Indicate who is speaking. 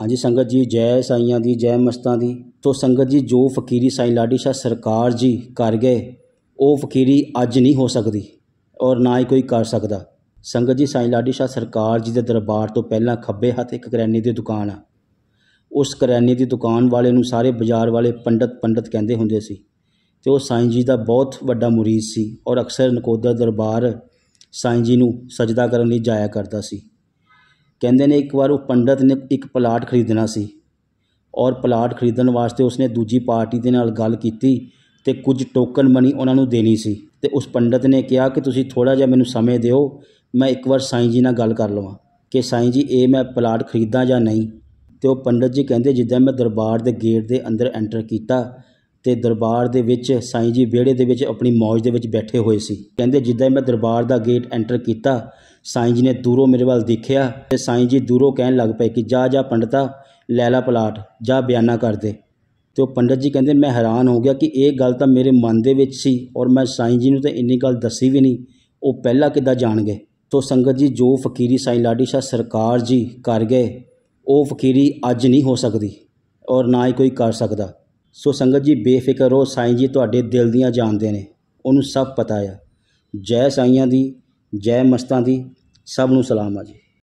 Speaker 1: ਹਾਂਜੀ ਸੰਗਤ ਜੀ ਜੈ ਸਾਈਆਂ ਦੀ ਜੈ ਮਸਤਾਂ ਦੀ ਤੋ ਸੰਗਤ ਜੀ ਜੋ ਫਕੀਰੀ ਸਾਈ ਲਾਡੀ ਸ਼ਾ ਸਰਕਾਰ ਜੀ ਕਰ ਗਏ ਉਹ ਫਕੀਰੀ ਅੱਜ ਨਹੀਂ ਹੋ ਸਕਦੀ ਔਰ ਨਾ ਹੀ ਕੋਈ ਕਰ ਸਕਦਾ ਸੰਗਤ ਜੀ ਸਾਈ ਲਾਡੀ ਸ਼ਾ ਸਰਕਾਰ ਜੀ ਦੇ ਦਰਬਾਰ ਤੋਂ ਪਹਿਲਾਂ ਖੱਬੇ ਹੱਥ ਇੱਕ ਕਰਿਆਨੇ ਦੀ ਦੁਕਾਨ ਆ ਉਸ ਕਰਿਆਨੇ ਦੀ ਦੁਕਾਨ ਵਾਲੇ ਨੂੰ ਸਾਰੇ ਬਾਜ਼ਾਰ ਵਾਲੇ ਪੰਡਤ ਪੰਡਤ ਕਹਿੰਦੇ ਹੁੰਦੇ ਸੀ ਤੇ ਉਹ ਸਾਈ ਜੀ ਦਾ ਬਹੁਤ ਵੱਡਾ ਮੁਰੀਦ ਸੀ ਔਰ ਅਕਸਰ ਨਕੋਦਰ ਦਰਬਾਰ ਸਾਈ ਜੀ ਨੂੰ ਸਜਦਾ ਕਰਨ ਲਈ ਜਾਇਆ ਕਰਦਾ ਸੀ ਕਹਿੰਦੇ ਨੇ ਇੱਕ ਵਾਰ ਉਹ ਪੰਡਤ ਨੇ ਇੱਕ ਪਲਾਟ ਖਰੀਦਣਾ ਸੀ ਔਰ ਪਲਾਟ ਖਰੀਦਣ ਵਾਸਤੇ ਉਸਨੇ ਦੂਜੀ ਪਾਰਟੀ ਦੇ ਨਾਲ ਗੱਲ ਕੀਤੀ ਤੇ ਕੁਝ ਟੋਕਨ ਮਨੀ ਉਹਨਾਂ ਨੂੰ ਦੇਣੀ ਸੀ ਤੇ ਉਸ ਪੰਡਤ ਨੇ ਕਿਹਾ ਕਿ ਤੁਸੀਂ ਥੋੜਾ ਜਿਹਾ ਮੈਨੂੰ ਸਮੇਂ ਦਿਓ ਮੈਂ ਇੱਕ ਵਾਰ ਸਾਈਂ ਜੀ ਨਾਲ ਗੱਲ ਕਰ ਲਵਾਂ ਕਿ ਸਾਈਂ ਜੀ ਇਹ ਮੈਂ ਪਲਾਟ ਖਰੀਦਾਂ ਜਾਂ ਨਹੀਂ ਤੇ ਉਹ ਪੰਡਤ ਜੀ ਕਹਿੰਦੇ ਜਿੱਦਾਂ ਮੈਂ ਦਰਬਾਰ ਦੇ ਗੇਟ ਦੇ ਅੰਦਰ ਐਂਟਰ ਕੀਤਾ ਤੇ ਦਰਬਾਰ ਦੇ ਵਿੱਚ ਸਾਈਂ ਜੀ ਵਿਹੜੇ ਦੇ ਵਿੱਚ ਆਪਣੀ ਮੌਜ ਦੇ ਵਿੱਚ ਬੈਠੇ ਹੋਏ ਸੀ ਕਹਿੰਦੇ ਜਿੱਦਾਂ ਹੀ ਮੈਂ ਦਰਬਾਰ ਦਾ ਗੇਟ ਐਂਟਰ ਕੀਤਾ ਸਾਈਂ ਜੀ ਨੇ ਦੂਰੋਂ ਮੇਰੇ ਵੱਲ ਦੇਖਿਆ ਤੇ ਸਾਈਂ ਜੀ ਦੂਰੋਂ ਕਹਿਣ ਲੱਗ ਪਏ ਕਿ ਜਾ ਜਾ ਪੰਡਤਾ ਲੈਲਾ ਪਲਾਟ ਜਾ ਬਿਆਨਾ ਕਰ ਦੇ ਤੇ ਉਹ ਪੰਡਤ ਜੀ ਕਹਿੰਦੇ ਮੈਂ ਹੈਰਾਨ ਹੋ ਗਿਆ ਕਿ ਇਹ ਗੱਲ ਤਾਂ ਮੇਰੇ ਮਨ ਦੇ ਵਿੱਚ ਸੀ ਔਰ ਮੈਂ ਸਾਈਂ ਜੀ ਨੂੰ ਤਾਂ ਇੰਨੀ ਗੱਲ ਦੱਸੀ ਵੀ ਨਹੀਂ ਉਹ ਪਹਿਲਾਂ ਕਿੱਦਾਂ ਜਾਣ ਗਏ ਤੋ ਸੰਗਤ ਜੀ ਜੋ ਫਕੀਰੀ ਸਾਈਂ ਲਾਡੀ ਸ਼ਾਹ ਸਰਕਾਰ ਜੀ ਕਰ ਗਏ ਉਹ ਫਕੀਰੀ ਅੱਜ ਨਹੀਂ ਹੋ ਸਕਦੀ ਔਰ ਨਾ ਹੀ ਕੋਈ ਕਰ ਸਕਦਾ ਸੋ ਸੰਗਤ ਜੀ ਬੇਫਿਕਰ ਹੋ ਸਾਈਂ ਜੀ ਤੁਹਾਡੇ ਦਿਲ ਦੀਆਂ ਜਾਣਦੇ ਨੇ ਉਹਨੂੰ ਸਭ ਪਤਾ ਆ ਜੈ ਸਾਈਆਂ ਦੀ ਜੈ ਮਸਤਾਂ ਦੀ ਸਭ ਨੂੰ ਸਲਾਮ ਆ ਜੀ